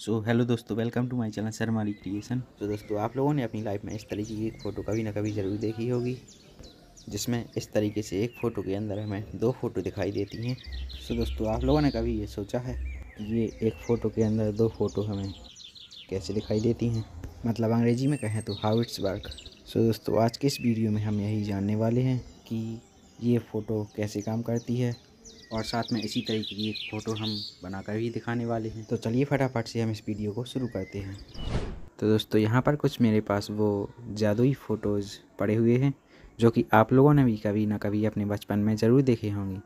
सो so, hello दोस्तों welcome to my channel sir हमारी creation तो दोस्तों आप लोगों ने अपनी लाइफ में इस तरीके की फ़ोटो कभी ना कभी ज़रूर देखी होगी जिसमें इस तरीके से एक फ़ोटो के अंदर हमें दो फ़ोटो दिखाई देती हैं सो so, दोस्तों आप लोगों ने कभी ये सोचा है ये एक फ़ोटो के अंदर दो फ़ोटो हमें कैसे दिखाई देती हैं मतलब अंग्रेज़ी में कहें तो हाउ इट्स वर्क सो दोस्तों आज के इस वीडियो में हम यही जानने वाले हैं कि ये फ़ोटो कैसे काम करती है और साथ में इसी तरीके की एक फ़ोटो हम बनाकर भी दिखाने वाले हैं तो चलिए फटाफट से हम इस वीडियो को शुरू करते हैं तो दोस्तों यहाँ पर कुछ मेरे पास वो जादुई फ़ोटोज़ पड़े हुए हैं जो कि आप लोगों ने भी कभी ना कभी अपने बचपन में ज़रूर देखे होंगे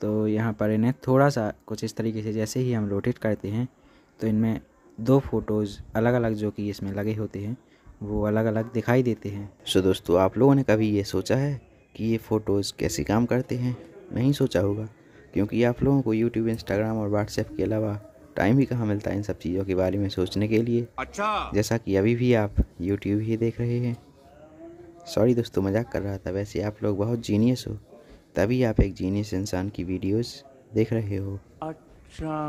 तो यहाँ पर इन्हें थोड़ा सा कुछ इस तरीके से जैसे ही हम रोटेट करते हैं तो इनमें दो फ़ोटोज़ अलग अलग जो कि इसमें लगे होते हैं वो अलग अलग दिखाई देते हैं सो दोस्तों आप लोगों ने कभी ये सोचा है कि ये फ़ोटोज़ कैसे काम करते हैं नहीं सोचा होगा क्योंकि आप लोगों को यूट्यूब इंस्टाग्राम और व्हाट्सएप के अलावा टाइम ही कहाँ मिलता है इन सब चीज़ों के बारे में सोचने के लिए अच्छा जैसा कि अभी भी आप यूट्यूब ही देख रहे हैं सॉरी दोस्तों मजाक कर रहा था वैसे आप लोग बहुत जीनियस हो तभी आप एक जीनियस इंसान की वीडियोस देख रहे हो अच्छा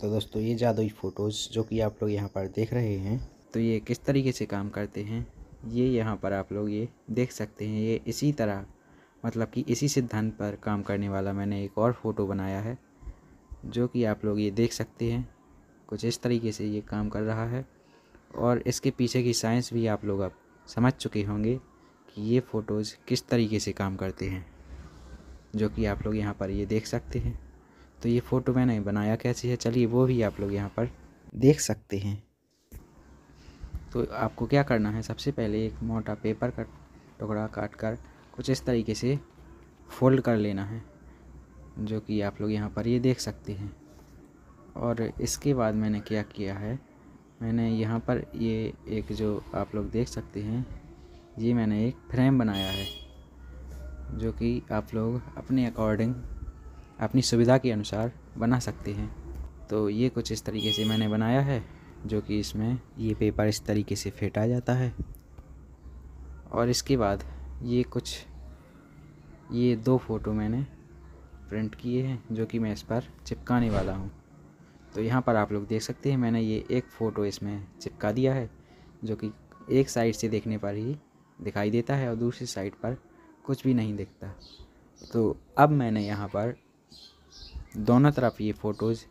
तो दोस्तों ये जादुई फ़ोटोज़ जो कि आप लोग यहाँ पर देख रहे हैं तो ये किस तरीके से काम करते हैं ये यहाँ पर आप लोग ये देख सकते हैं ये इसी तरह मतलब कि इसी सिद्धांत पर काम करने वाला मैंने एक और फ़ोटो बनाया है जो कि आप लोग ये देख सकते हैं कुछ इस तरीके से ये काम कर रहा है और इसके पीछे की साइंस भी आप लोग अब समझ चुके होंगे कि ये फ़ोटोज़ किस तरीके से काम करते हैं जो कि आप लोग यहाँ पर ये देख सकते हैं तो ये फ़ोटो मैंने बनाया कैसे है चलिए वो भी आप लोग यहाँ पर देख सकते हैं तो आपको क्या करना है सबसे पहले एक मोटा पेपर का टुकड़ा काट कर कुछ इस तरीके से फोल्ड कर लेना है जो कि आप लोग यहाँ पर ये देख सकते हैं और इसके बाद मैंने क्या किया है मैंने यहाँ पर ये एक जो आप लोग देख सकते हैं ये मैंने एक फ्रेम बनाया है जो कि आप लोग अपने अकॉर्डिंग अपनी सुविधा के अनुसार बना सकते हैं तो ये कुछ इस तरीके से मैंने बनाया है जो कि इसमें ये पेपर इस तरीके से फेंटा जाता है और इसके बाद ये कुछ ये दो फ़ोटो मैंने प्रिंट किए हैं जो कि मैं इस पर चिपकाने वाला हूँ तो यहाँ पर आप लोग देख सकते हैं मैंने ये एक फ़ोटो इसमें चिपका दिया है जो कि एक साइड से देखने पर ही दिखाई देता है और दूसरी साइड पर कुछ भी नहीं दिखता तो अब मैंने यहाँ पर दोनों तरफ ये फ़ोटोज़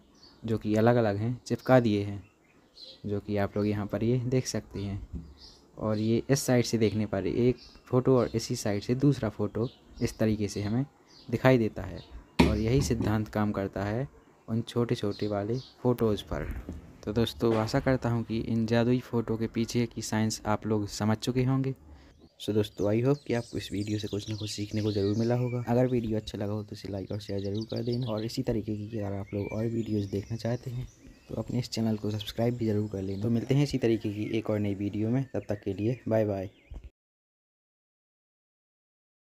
जो कि अलग अलग हैं चिपका दिए हैं जो कि आप लोग यहाँ पर ये देख सकते हैं और ये इस साइड से देखने पर एक फ़ोटो और इसी साइड से दूसरा फ़ोटो इस तरीके से हमें दिखाई देता है और यही सिद्धांत काम करता है उन छोटे छोटे वाले फ़ोटोज़ पर तो दोस्तों आशा करता हूँ कि इन जादुई फ़ोटो के पीछे की साइंस आप लोग समझ चुके होंगे सो so, दोस्तों आई होप कि आपको इस वीडियो से कुछ ना कुछ सीखने को ज़रूर मिला होगा अगर वीडियो अच्छा लगा हो तो इसे लाइक और शेयर ज़रूर कर देना और इसी तरीके की अगर आप लोग और वीडियोज़ देखना चाहते हैं तो अपने इस चैनल को सब्सक्राइब भी ज़रूर कर लेना तो मिलते हैं इसी तरीके की एक और नई वीडियो में तब तक के लिए बाय बाय